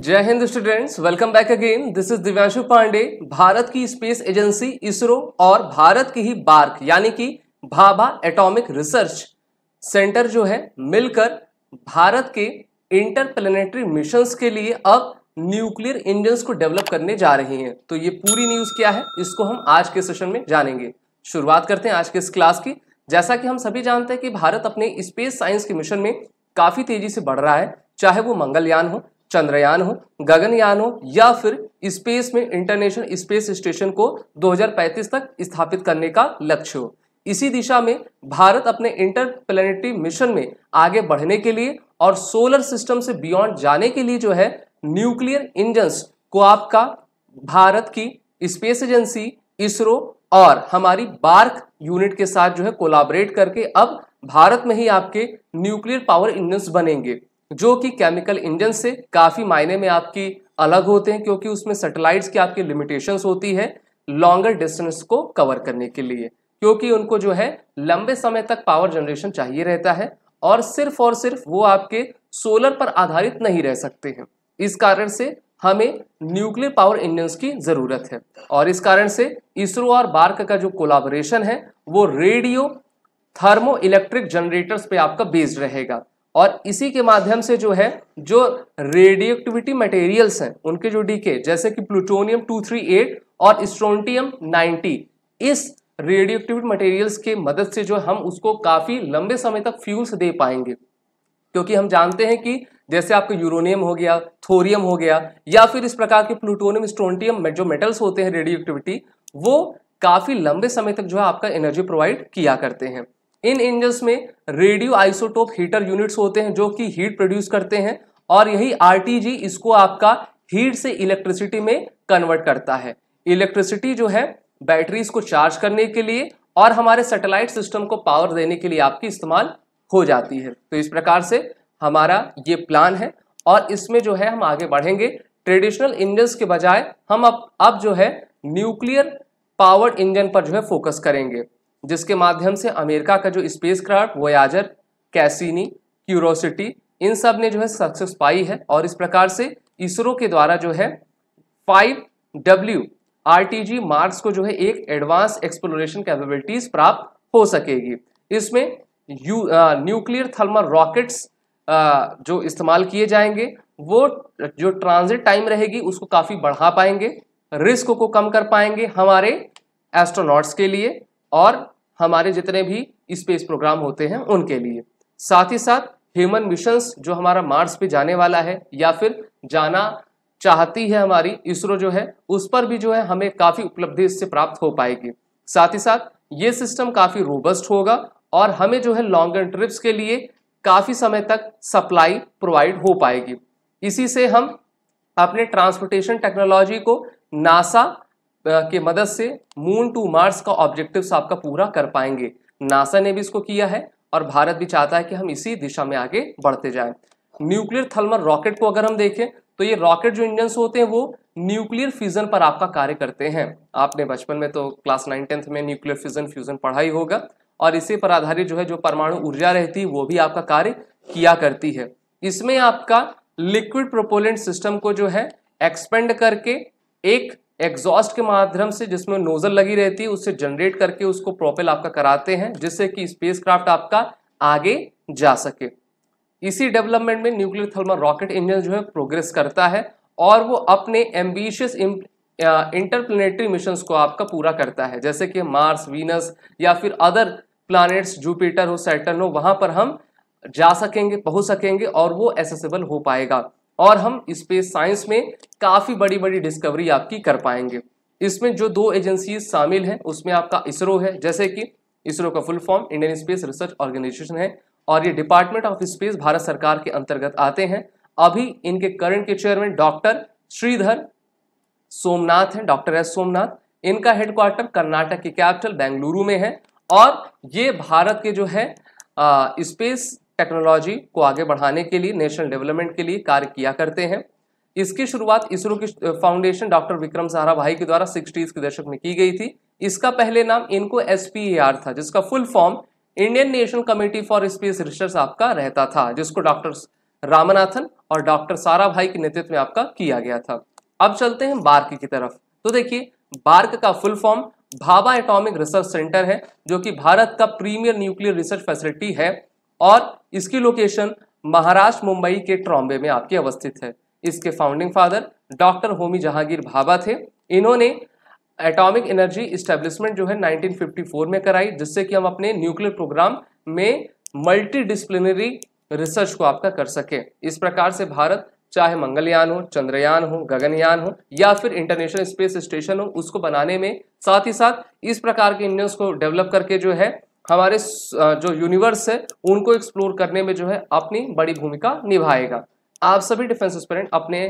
जय हिंद students welcome back again this is Divyanshu Pandey Bharat की स्पेस एजेंसी इसरो और भारत की ही बार्क यानी कि भाभा एटॉमिक रिसर्च सेंटर जो है मिलकर भारत के इंटरप्लेनेटरी मिशंस के लिए अब न्यूक्लियर इंजन को डेवलप करने जा रही हैं तो ये पूरी न्यूज क्या है इसको हम आज के सेशन में जानेंगे शुरुआत करते हैं आज के इस क्लास की जैसा कि हम सभी जानते हैं कि भारत अपने स्पेस साइंस के मिशन में काफी तेजी से बढ़ रहा है चाहे वो मंगलयान हो चंद्रयान हो गगनयान हो या फिर स्पेस में इंटरनेशनल स्पेस स्टेशन को 2035 तक स्थापित करने का लक्ष्य हो इसी दिशा में भारत अपने इंटर मिशन में आगे बढ़ने के लिए और सोलर सिस्टम से बियॉन्ड जाने के लिए जो है न्यूक्लियर इंजन्स को आपका भारत की स्पेस एजेंसी इसरो और हमारी बार्क यूनिट के साथ जो है कोलाबरेट करके अब भारत में ही आपके न्यूक्लियर पावर इंजन्स बनेंगे जो कि केमिकल इंजन से काफ़ी मायने में आपकी अलग होते हैं क्योंकि उसमें सेटेलाइट्स की आपकी लिमिटेशंस होती है लॉन्गर डिस्टेंस को कवर करने के लिए क्योंकि उनको जो है लंबे समय तक पावर जनरेशन चाहिए रहता है और सिर्फ और सिर्फ वो आपके सोलर पर आधारित नहीं रह सकते हैं इस कारण से हमें न्यूक्लियर पावर इंजन की ज़रूरत है और इस कारण से इसरो और बार्क का जो कोलाबोरेशन है वो रेडियो थर्मो इलेक्ट्रिक जनरेटर्स पे आपका बेस्ड रहेगा और इसी के माध्यम से जो है जो रेडियोक्टिविटी मटेरियल्स हैं उनके जो डीके जैसे कि प्लूटोनियम 238 और स्ट्रोनटियम 90 इस रेडियोक्टिविटी मटेरियल्स के मदद से जो हम उसको काफ़ी लंबे समय तक फ्यूल्स दे पाएंगे क्योंकि हम जानते हैं कि जैसे आपका यूरोनियम हो गया थोरियम हो गया या फिर इस प्रकार के प्लूटोनियम स्ट्रोंटियम जो मेटल्स होते हैं रेडियो वो काफ़ी लंबे समय तक जो है आपका एनर्जी प्रोवाइड किया करते हैं इन इंजन में रेडियो आइसोटोप हीटर यूनिट्स होते हैं जो कि हीट प्रोड्यूस करते हैं और यही आरटीजी इसको आपका हीट से इलेक्ट्रिसिटी में कन्वर्ट करता है इलेक्ट्रिसिटी जो है बैटरीज को चार्ज करने के लिए और हमारे सैटेलाइट सिस्टम को पावर देने के लिए आपकी इस्तेमाल हो जाती है तो इस प्रकार से हमारा ये प्लान है और इसमें जो है हम आगे बढ़ेंगे ट्रेडिशनल इंजन के बजाय हम अब अब जो है न्यूक्लियर पावर्ड इंजन पर जो है फोकस करेंगे जिसके माध्यम से अमेरिका का जो spacecraft Voyager Cassini Curiosity इन सब ने जो है सक्सेस पाई है और इस प्रकार से इसरो के द्वारा जो है five W R T G marks को जो है एक एडवांस एक्सप्लोरेशन कैपेबिलिटीज प्राप्त हो सकेगी इसमें यू न्यूक्लियर थर्मल रॉकेट्स जो इस्तेमाल किए जाएंगे वो जो ट्रांजिट टाइम रहेगी उसको काफ़ी बढ़ा पाएंगे रिस्क को कम कर पाएंगे हमारे एस्ट्रोनॉट्स के लिए और हमारे जितने भी स्पेस प्रोग्राम होते हैं उनके लिए साथ ही साथ ह्यूमन मिशंस जो हमारा मार्स पे जाने वाला है या फिर जाना चाहती है हमारी इसरो जो है उस पर भी जो है हमें काफ़ी उपलब्धि इससे प्राप्त हो पाएगी साथ ही साथ ये सिस्टम काफ़ी रोबस्ट होगा और हमें जो है एंड ट्रिप्स के लिए काफ़ी समय तक सप्लाई प्रोवाइड हो पाएगी इसी से हम अपने ट्रांसपोर्टेशन टेक्नोलॉजी को नासा के मदद से मून टू मार्स का ऑब्जेक्टिव आपका पूरा कर पाएंगे नासा ने भी इसको किया है और भारत भी चाहता है कि हम इसी दिशा में आगे बढ़ते जाएं न्यूक्लियर थर्मल रॉकेट को अगर हम देखें तो ये रॉकेट जो इंजन होते हैं वो न्यूक्लियर फ्यूजन पर आपका कार्य करते हैं आपने बचपन में तो क्लास नाइन टेंथ में न्यूक्लियर फ्यूजन फ्यूजन पढ़ा ही होगा और इसी पर आधारित जो है जो परमाणु ऊर्जा रहती है वो भी आपका कार्य किया करती है इसमें आपका लिक्विड प्रोपोलेंट सिस्टम को जो है एक्सपेंड करके एक एग्जॉस्ट के माध्यम से जिसमें नोजल लगी रहती है उससे जनरेट करके उसको प्रोपेल आपका कराते हैं जिससे कि स्पेसक्राफ्ट आपका आगे जा सके इसी डेवलपमेंट में न्यूक्लियर थर्मल रॉकेट इंजन जो है प्रोग्रेस करता है और वो अपने एम्बिशियस इंटरप्लेनेटरी मिशन को आपका पूरा करता है जैसे कि मार्स वीनस या फिर अदर प्लानट्स जुपिटर हो सैटर्न हो वहाँ पर हम जा सकेंगे पहुँच सकेंगे और वो एसेसिबल हो पाएगा और हम स्पेस साइंस में काफ़ी बड़ी बड़ी डिस्कवरी आपकी कर पाएंगे इसमें जो दो एजेंसी शामिल हैं उसमें आपका इसरो है जैसे कि इसरो का full form Indian Space Research Organisation है और ये डिपार्टमेंट ऑफ स्पेस भारत सरकार के अंतर्गत आते हैं अभी इनके करंट के चेयरमैन डॉक्टर श्रीधर सोमनाथ हैं डॉक्टर एस सोमनाथ इनका हेडक्वार्टर कर्नाटक के कैपिटल बेंगलुरु में है और ये भारत के जो है स्पेस टेक्नोलॉजी को आगे बढ़ाने के लिए नेशनल डेवलपमेंट के लिए कार्य किया करते हैं इसकी शुरुआत इसरो की फाउंडेशन डॉक्टर विक्रम सहारा भाई के द्वारा सिक्सटीज के दशक में की गई थी इसका पहले नाम इनको एस था जिसका full form Indian National Committee for Space Research आपका रहता था जिसको डॉक्टर रामनाथन और डॉक्टर सारा भाई के नेतृत्व में आपका किया गया था अब चलते हैं बार्क की तरफ तो देखिए बार्क का full form Bhabha atomic research centre है जो कि भारत का प्रीमियर न्यूक्लियर रिसर्च फैसिलिटी है और इसकी लोकेशन महाराष्ट्र मुंबई के ट्रॉम्बे में आपके अवस्थित है इसके founding father doctor Homi Jehangir Bhabha थे इन्होंने एटॉमिक एनर्जी इस्टेब्लिशमेंट जो है 1954 में कराई जिससे कि हम अपने न्यूक्लियर प्रोग्राम में मल्टी रिसर्च को आपका कर सके इस प्रकार से भारत चाहे मंगलयान हो चंद्रयान हो गगनयान हो या फिर इंटरनेशनल स्पेस स्टेशन हो उसको बनाने में साथ ही साथ इस प्रकार के इंजन को डेवलप करके जो है हमारे जो यूनिवर्स है उनको एक्सप्लोर करने में जो है अपनी बड़ी भूमिका निभाएगा आप सभी डिफेंस स्टूडेंट अपने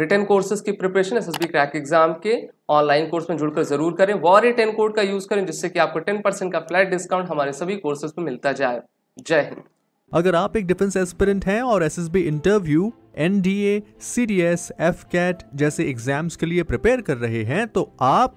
रिटर्न कोर्सेज की प्रिपरेशन एस क्रैक एग्जाम के ऑनलाइन कोर्स में जुड़कर जरूर करें वॉर रिटर्न कोड का यूज़ करें जिससे कि आपको टेन परसेंट का फ्लैट डिस्काउंट हमारे सभी कोर्सेज में मिलता जाए जय हिंद अगर आप एक डिफेंस एस्पिरेंट हैं और S interview N D A जैसे एग्जाम्स के लिए प्रिपेयर कर रहे हैं तो आप